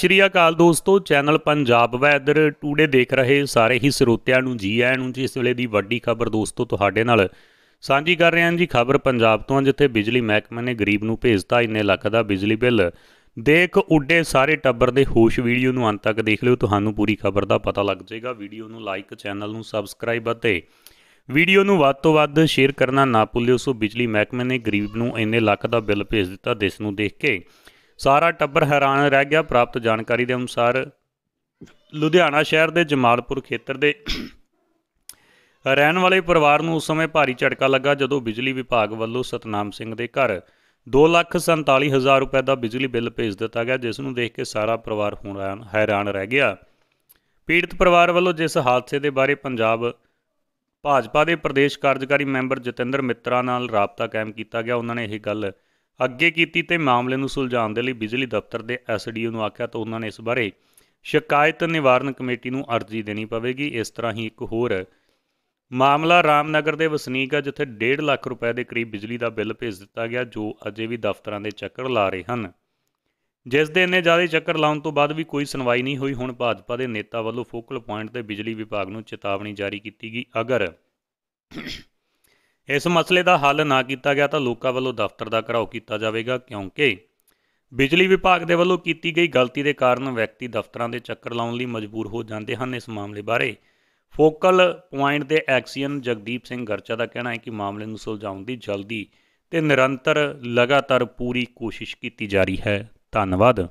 ਸ਼੍ਰੀ ਅਕਾਲ ਦੋਸਤੋ channel Punjab weather today ਦੇਖ ਰਹੇ ਸਾਰੇ ਹੀ ਸਰੋਤਿਆਂ ਨੂੰ ਜੀ ਆਇਆਂ ਨੂੰ ਜੀ ਇਸ ਵੇਲੇ ਦੀ ਵੱਡੀ ਖਬਰ ਦੋਸਤੋ ਤੁਹਾਡੇ ਨਾਲ ਸਾਂਝੀ ਕਰ ਰਹੇ ਹਾਂ ਜੀ ਖਬਰ ਪੰਜਾਬ ਤੋਂ ਜਿੱਥੇ ਬਿਜਲੀ ਮਹਿਕਮੇ ਨੇ ਗਰੀਬ ਨੂੰ ਭੇਜਤਾ ਇੰਨੇ ਲੱਖ ਦਾ ਬਿਜਲੀ ਬਿੱਲ ਦੇਖ ਉੱਡੇ ਸਾਰੇ ਟੱਬਰ ਦੇ ਹੋਸ਼ ਵੀਡੀਓ ਨੂੰ ਅੰਤ ਤੱਕ ਦੇਖ ਲਿਓ ਤੁਹਾਨੂੰ ਪੂਰੀ ਖਬਰ ਦਾ ਪਤਾ ਲੱਗ ਜਾਏਗਾ ਵੀਡੀਓ ਨੂੰ ਲਾਈਕ ਚੈਨਲ ਨੂੰ ਸਬਸਕ੍ਰਾਈਬ ਅਤੇ ਵੀਡੀਓ ਨੂੰ ਵੱਧ ਤੋਂ ਵੱਧ ਸ਼ੇਅਰ ਕਰਨਾ ਨਾ ਭੁੱਲਿਓ ਸੋ ਬਿਜਲੀ ਮਹਿਕਮੇ ਨੇ ਗਰੀਬ ਨੂੰ ਇੰਨੇ ਲੱਖ ਦਾ ਬਿੱਲ ਭੇਜ ਦਿੱਤਾ ਦਿਸ ਨੂੰ ਦੇਖ ਕੇ ਸਾਰਾ ਟੱਬਰ ਹੈਰਾਨ ਰਹਿ ਗਿਆ ਪ੍ਰਾਪਤ ਜਾਣਕਾਰੀ ਦੇ ਅਨੁਸਾਰ ਲੁਧਿਆਣਾ ਸ਼ਹਿਰ ਦੇ ਜਮਾਲਪੁਰ ਖੇਤਰ ਦੇ ਰਹਿਣ ਵਾਲੇ ਪਰਿਵਾਰ ਨੂੰ ਉਸ ਸਮੇਂ ਭਾਰੀ ਝਟਕਾ ਲੱਗਾ ਜਦੋਂ ਬਿਜਲੀ ਵਿਭਾਗ ਵੱਲੋਂ ਸਤਨਾਮ ਸਿੰਘ ਦੇ ਘਰ 247000 ਰੁਪਏ ਦਾ ਬਿਜਲੀ ਬਿੱਲ ਭੇਜ ਦਿੱਤਾ ਗਿਆ ਜਿਸ ਨੂੰ ਦੇਖ ਕੇ ਸਾਰਾ ਪਰਿਵਾਰ ਹੁਣ ਹੈਰਾਨ ਰਹਿ ਗਿਆ ਪੀੜਤ ਪਰਿਵਾਰ ਵੱਲੋਂ ਜਿਸ ਹਾਦਸੇ ਦੇ ਬਾਰੇ ਪੰਜਾਬ ਭਾਜਪਾ ਦੇ ਪ੍ਰਦੇਸ਼ ਕਾਰਜਕਾਰੀ ਮੈਂਬਰ ਜਤਿੰਦਰ ਮਿੱਤਰਾ ਨਾਲ ਰਾਬਤਾ ਕਾਇਮ ਕੀਤਾ ਗਿਆ ਉਹਨਾਂ ਨੇ ਇਹ ਗੱਲ ਅੱਗੇ ਕੀਤੀ ਤੇ ਮਾਮਲੇ ਨੂੰ ਸੁਲਝਾਉਣ ਦੇ ਲਈ ਬਿਜਲੀ ਦਫ਼ਤਰ ਦੇ ਐਸਡੀਓ ਨੂੰ ਆਖਿਆ ਤਾਂ ਉਹਨਾਂ ਨੇ ਇਸ ਬਾਰੇ ਸ਼ਿਕਾਇਤ ਨਿਵਾਰਨ ਕਮੇਟੀ ਨੂੰ ਅਰਜ਼ੀ ਦੇਣੀ ਪਵੇਗੀ ਇਸ ਤਰ੍ਹਾਂ ਹੀ ਇੱਕ ਹੋਰ ਮਾਮਲਾ ਰਾਮਨਗਰ ਦੇ ਵਸਨੀਕ ਆ ਜਿੱਥੇ 1.5 ਲੱਖ ਰੁਪਏ ਦੇ ਕਰੀਬ ਬਿਜਲੀ ਦਾ ਬਿੱਲ ਭੇਜ ਦਿੱਤਾ ਗਿਆ ਜੋ ਅਜੇ ਵੀ ਦਫ਼ਤਰਾਂ ਦੇ ਚੱਕਰ ਲਾ ਰਹੇ ਹਨ ਜਿਸ ਦੇ ਇੰਨੇ ਜ਼ਿਆਦਾ ਚੱਕਰ ਲਾਉਣ ਤੋਂ ਬਾਅਦ ਵੀ ਕੋਈ ਸੁਣਵਾਈ ਨਹੀਂ ਹੋਈ ਹੁਣ ਭਾਜਪਾ ਦੇ ਨੇਤਾ ਵੱਲੋਂ ਫੋਕਲ ਪੁਆਇੰਟ ਤੇ ਬਿਜਲੀ ਵਿਭਾਗ ਨੂੰ ਚੇਤਾਵਨੀ ਜਾਰੀ ਕੀਤੀ ਗਈ ਅਗਰ ਇਸ ਮਸਲੇ ਦਾ ਹੱਲ ਨਾ ਕੀਤਾ ਗਿਆ ਤਾਂ ਲੋਕਾਂ ਵੱਲੋਂ ਦਫ਼ਤਰ ਦਾ ਘਰਾਓ ਕੀਤਾ ਜਾਵੇਗਾ ਕਿਉਂਕਿ ਬਿਜਲੀ ਵਿਭਾਗ ਦੇ ਵੱਲੋਂ ਕੀਤੀ ਗਈ ਗਲਤੀ ਦੇ ਕਾਰਨ ਵਿਅਕਤੀ ਦਫ਼ਤਰਾਂ ਦੇ ਚੱਕਰ ਲਾਉਣ ਲਈ ਮਜਬੂਰ ਹੋ ਜਾਂਦੇ ਹਨ ਇਸ ਮਾਮਲੇ ਬਾਰੇ ਫੋਕਲ ਪੁਆਇੰਟ ਦੇ ਐਕਸੀਅਨ ਜਗਦੀਪ ਸਿੰਘ ਗਰਚਾ ਦਾ ਕਹਿਣਾ ਹੈ ਕਿ ਮਾਮਲੇ ਨੂੰ ਸੁਲਝਾਉਣ ਦੀ ਜਲਦੀ ਤੇ ਨਿਰੰਤਰ ਲਗਾਤਾਰ ਪੂਰੀ ਕੋਸ਼ਿਸ਼ ਕੀਤੀ ਜਾ ਰਹੀ ਹੈ ਧੰਨਵਾਦ